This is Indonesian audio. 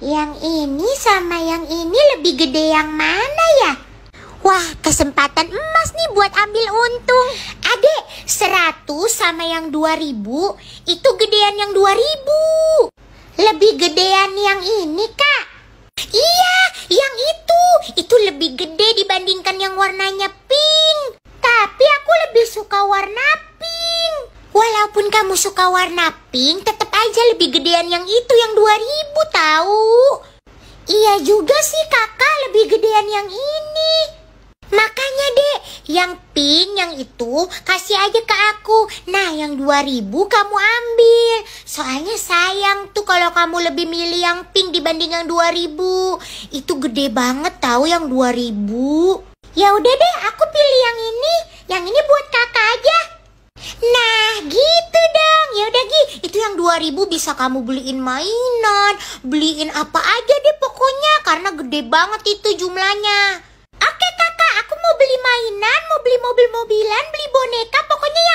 Yang ini sama yang ini lebih gede yang mana ya? Wah, kesempatan emas nih buat ambil untung. Adek, 100 sama yang 2000 itu gedean yang 2000. Lebih gedean yang ini, Kak. Iya, yang itu. Itu lebih gede dibandingkan yang warnanya pink. Tapi aku lebih suka warna pink. Walaupun kamu suka warna pink, tetap aja lebih gedean yang itu yang 2000 tahu. Iya juga sih kakak lebih gedean yang ini. Makanya deh yang pink yang itu kasih aja ke aku. Nah yang 2000 kamu ambil. Soalnya sayang tuh kalau kamu lebih milih yang pink dibanding yang 2000. Itu gede banget tahu yang 2000. Ya udah deh, aku pilih yang ribu bisa kamu beliin mainan, beliin apa aja deh pokoknya karena gede banget itu jumlahnya. Oke kakak, aku mau beli mainan, mau beli mobil-mobilan, beli boneka, pokoknya